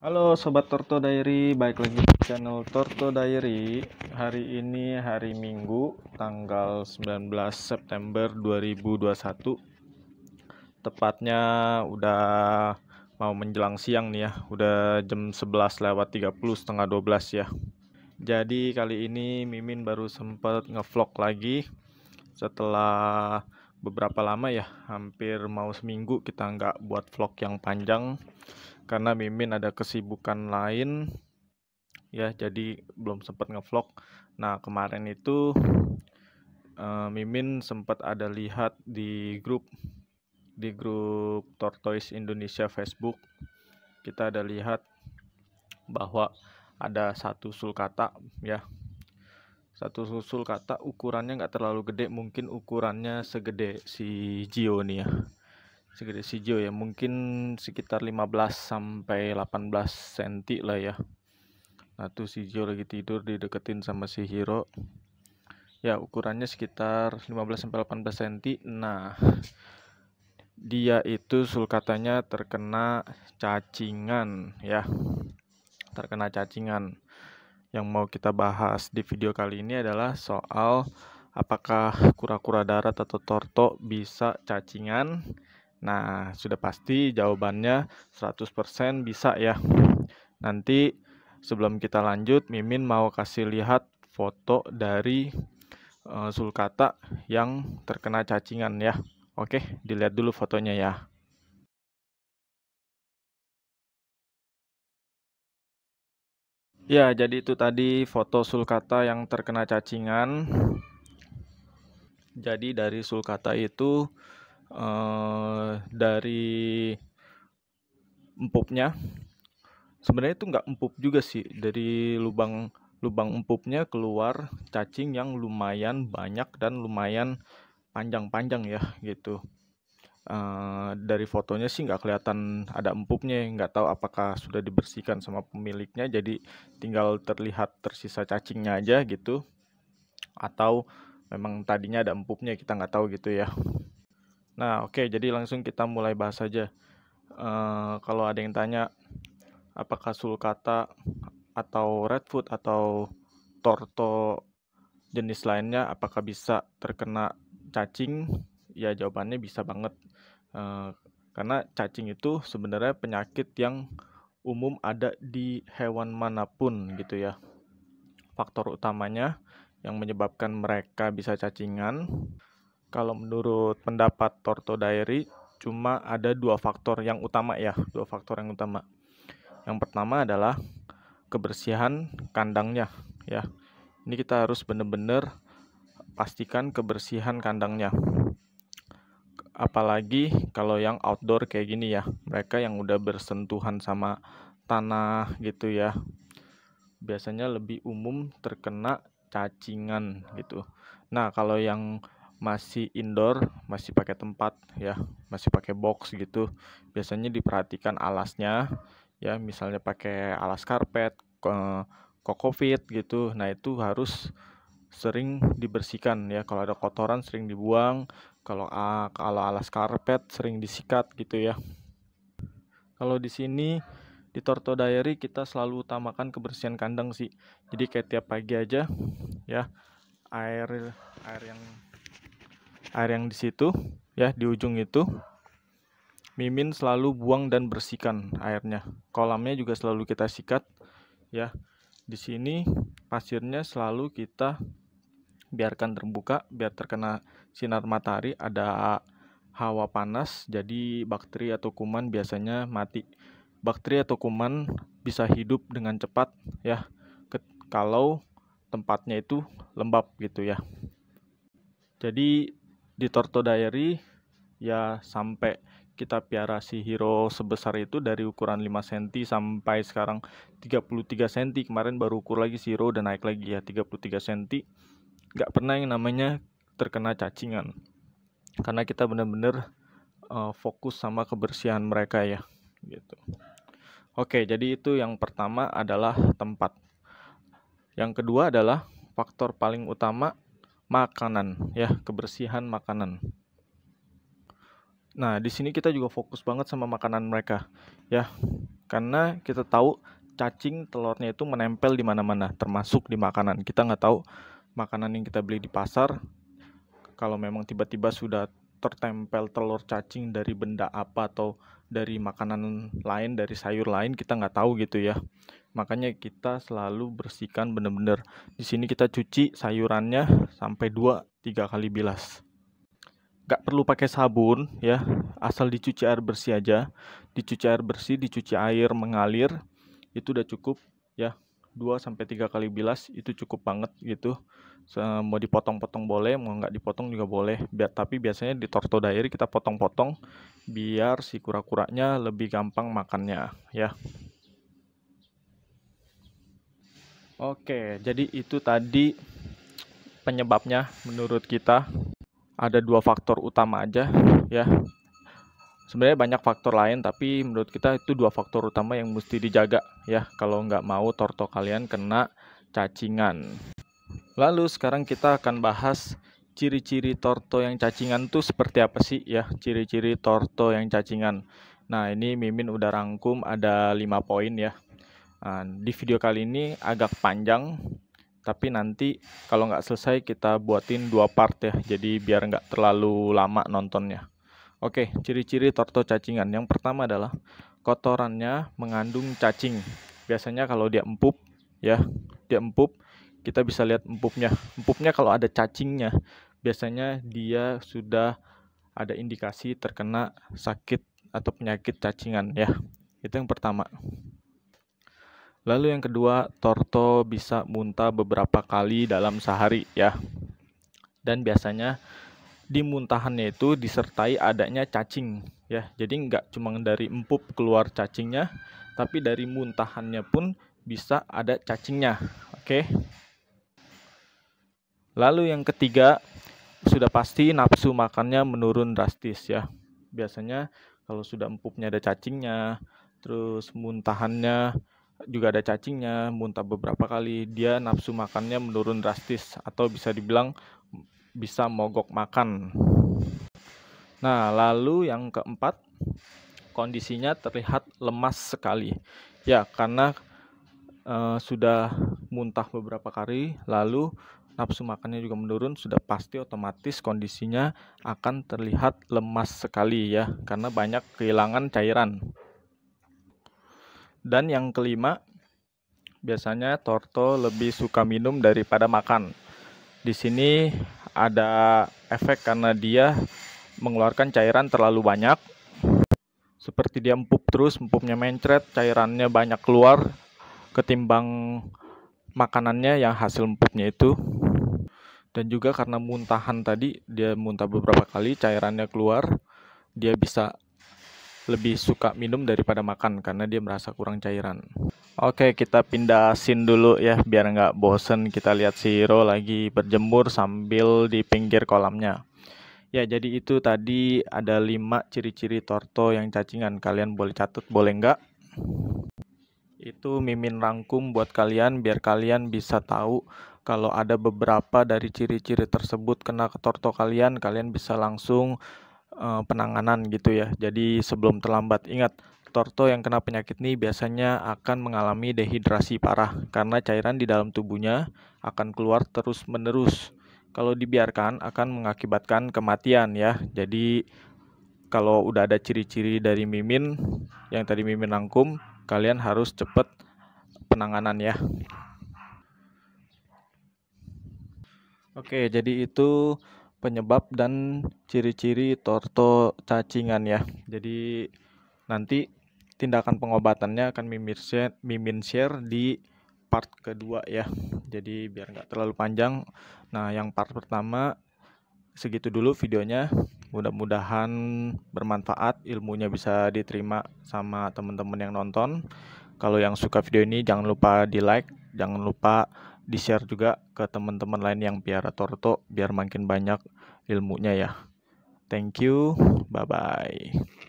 Halo Sobat Torto Diary, balik lagi di channel Torto Diary Hari ini hari Minggu, tanggal 19 September 2021 Tepatnya udah mau menjelang siang nih ya Udah jam 11 lewat 30, setengah 12 ya Jadi kali ini Mimin baru sempet ngevlog lagi Setelah beberapa lama ya, hampir mau seminggu kita nggak buat vlog yang panjang karena Mimin ada kesibukan lain ya jadi belum sempat ngevlog. Nah, kemarin itu uh, Mimin sempat ada lihat di grup di grup Tortoise Indonesia Facebook. Kita ada lihat bahwa ada satu sulcata, ya. Satu susul ukurannya nggak terlalu gede, mungkin ukurannya segede si Gio nih ya segede sijo ya mungkin sekitar 15 sampai 18 cm lah ya nah tuh sijo lagi tidur dideketin sama si Hiro ya ukurannya sekitar 15 sampai 18 cm nah dia itu sulkatanya terkena cacingan ya terkena cacingan yang mau kita bahas di video kali ini adalah soal apakah kura-kura darat atau torto bisa cacingan Nah, sudah pasti jawabannya 100% bisa ya. Nanti sebelum kita lanjut, Mimin mau kasih lihat foto dari uh, Sulkata yang terkena cacingan ya. Oke, dilihat dulu fotonya ya. Ya, jadi itu tadi foto Sulkata yang terkena cacingan. Jadi dari Sulkata itu Eh, dari empupnya sebenarnya itu nggak empup juga sih dari lubang lubang empupnya keluar cacing yang lumayan banyak dan lumayan panjang-panjang ya gitu uh, dari fotonya sih nggak kelihatan ada empupnya nggak tahu apakah sudah dibersihkan sama pemiliknya jadi tinggal terlihat tersisa cacingnya aja gitu atau memang tadinya ada empupnya kita nggak tahu gitu ya Nah, oke, okay, jadi langsung kita mulai bahas aja Uh, kalau ada yang tanya, apakah sulcata atau redfoot atau torto jenis lainnya, apakah bisa terkena cacing? Ya, jawabannya bisa banget. Uh, karena cacing itu sebenarnya penyakit yang umum ada di hewan manapun gitu ya. Faktor utamanya yang menyebabkan mereka bisa cacingan kalau menurut pendapat Torto Diary, cuma ada dua faktor yang utama ya, dua faktor yang utama. Yang pertama adalah kebersihan kandangnya ya. Ini kita harus benar-benar pastikan kebersihan kandangnya. Apalagi kalau yang outdoor kayak gini ya, mereka yang udah bersentuhan sama tanah gitu ya. Biasanya lebih umum terkena cacingan gitu. Nah, kalau yang masih indoor, masih pakai tempat ya, masih pakai box gitu. Biasanya diperhatikan alasnya ya, misalnya pakai alas karpet, kokofit gitu. Nah, itu harus sering dibersihkan ya. Kalau ada kotoran sering dibuang, kalau kalau alas karpet sering disikat gitu ya. Kalau di sini di Torto Diary kita selalu utamakan kebersihan kandang sih. Jadi kayak tiap pagi aja ya air air yang air yang di situ ya di ujung itu Mimin selalu buang dan bersihkan airnya. Kolamnya juga selalu kita sikat ya. Di sini pasirnya selalu kita biarkan terbuka biar terkena sinar matahari ada hawa panas jadi bakteri atau kuman biasanya mati. Bakteri atau kuman bisa hidup dengan cepat ya kalau tempatnya itu lembab gitu ya. Jadi di Torto Diary ya sampai kita piara si hero sebesar itu dari ukuran 5 cm sampai sekarang 33 cm kemarin baru ukur lagi si hero dan naik lagi ya 33 cm nggak pernah yang namanya terkena cacingan karena kita bener-bener uh, eh, fokus sama kebersihan mereka ya gitu oke jadi itu yang pertama adalah tempat yang kedua adalah faktor paling utama makanan ya, kebersihan makanan. Nah, di sini kita juga fokus banget sama makanan mereka ya. Karena kita tahu cacing telurnya itu menempel di mana-mana, termasuk di makanan. Kita nggak tahu makanan yang kita beli di pasar kalau memang tiba-tiba sudah tertempel telur cacing dari benda apa atau dari makanan lain, dari sayur lain, kita nggak tahu gitu ya. Makanya kita selalu bersihkan benar-benar. Di sini kita cuci sayurannya sampai 2-3 kali bilas. Gak perlu pakai sabun ya, asal dicuci air bersih aja. Dicuci air bersih, dicuci air mengalir itu udah cukup ya. Dua sampai tiga kali bilas itu cukup banget gitu. Mau dipotong-potong boleh, mau nggak dipotong juga boleh. Biar tapi biasanya di torto dairi kita potong-potong biar si kura-kuranya lebih gampang makannya ya. Oke, jadi itu tadi penyebabnya menurut kita ada dua faktor utama aja ya. Sebenarnya banyak faktor lain tapi menurut kita itu dua faktor utama yang mesti dijaga ya kalau nggak mau torto kalian kena cacingan. Lalu sekarang kita akan bahas ciri-ciri torto yang cacingan tuh seperti apa sih ya ciri-ciri torto yang cacingan. Nah, ini Mimin udah rangkum ada lima poin ya di video kali ini agak panjang, tapi nanti kalau nggak selesai kita buatin dua part ya, jadi biar nggak terlalu lama nontonnya. Oke, ciri-ciri torto cacingan. Yang pertama adalah kotorannya mengandung cacing. Biasanya kalau dia empuk, ya, dia empuk, kita bisa lihat empuknya. Empuknya kalau ada cacingnya, biasanya dia sudah ada indikasi terkena sakit atau penyakit cacingan ya. Itu yang pertama. Lalu yang kedua, Torto bisa muntah beberapa kali dalam sehari ya. Dan biasanya di muntahannya itu disertai adanya cacing ya. Jadi nggak cuma dari empuk keluar cacingnya, tapi dari muntahannya pun bisa ada cacingnya. Oke. Lalu yang ketiga, sudah pasti nafsu makannya menurun drastis ya. Biasanya kalau sudah empuknya ada cacingnya, terus muntahannya juga ada cacingnya, muntah beberapa kali, dia nafsu makannya menurun drastis atau bisa dibilang bisa mogok makan. Nah, lalu yang keempat, kondisinya terlihat lemas sekali. Ya, karena uh, sudah muntah beberapa kali, lalu nafsu makannya juga menurun, sudah pasti otomatis kondisinya akan terlihat lemas sekali ya, karena banyak kehilangan cairan. Dan yang kelima, biasanya Torto lebih suka minum daripada makan. Di sini ada efek karena dia mengeluarkan cairan terlalu banyak. Seperti dia empuk terus, empuknya mencret, cairannya banyak keluar ketimbang makanannya yang hasil empuknya itu dan juga karena muntahan tadi dia muntah beberapa kali cairannya keluar dia bisa lebih suka minum daripada makan karena dia merasa kurang cairan. Oke, kita pindah scene dulu ya biar nggak bosen kita lihat si Hiro lagi berjemur sambil di pinggir kolamnya. Ya, jadi itu tadi ada lima ciri-ciri torto yang cacingan. Kalian boleh catut boleh nggak? Itu Mimin rangkum buat kalian biar kalian bisa tahu kalau ada beberapa dari ciri-ciri tersebut kena ke torto kalian, kalian bisa langsung Eh, penanganan gitu ya. Jadi sebelum terlambat ingat torto yang kena penyakit ini biasanya akan mengalami dehidrasi parah karena cairan di dalam tubuhnya akan keluar terus-menerus. Kalau dibiarkan akan mengakibatkan kematian ya. Jadi kalau udah ada ciri-ciri dari mimin yang tadi mimin rangkum, kalian harus cepat penanganan ya. Oke, jadi itu penyebab dan ciri-ciri torto cacingan ya. Jadi nanti tindakan pengobatannya akan mimin share, di part kedua ya. Jadi biar nggak terlalu panjang. Nah, yang part pertama segitu dulu videonya. Mudah-mudahan bermanfaat, ilmunya bisa diterima sama teman-teman yang nonton. Kalau yang suka video ini jangan lupa di like, jangan lupa di-share juga ke teman-teman lain yang piara torto biar makin banyak ilmunya ya. Thank you. Bye bye.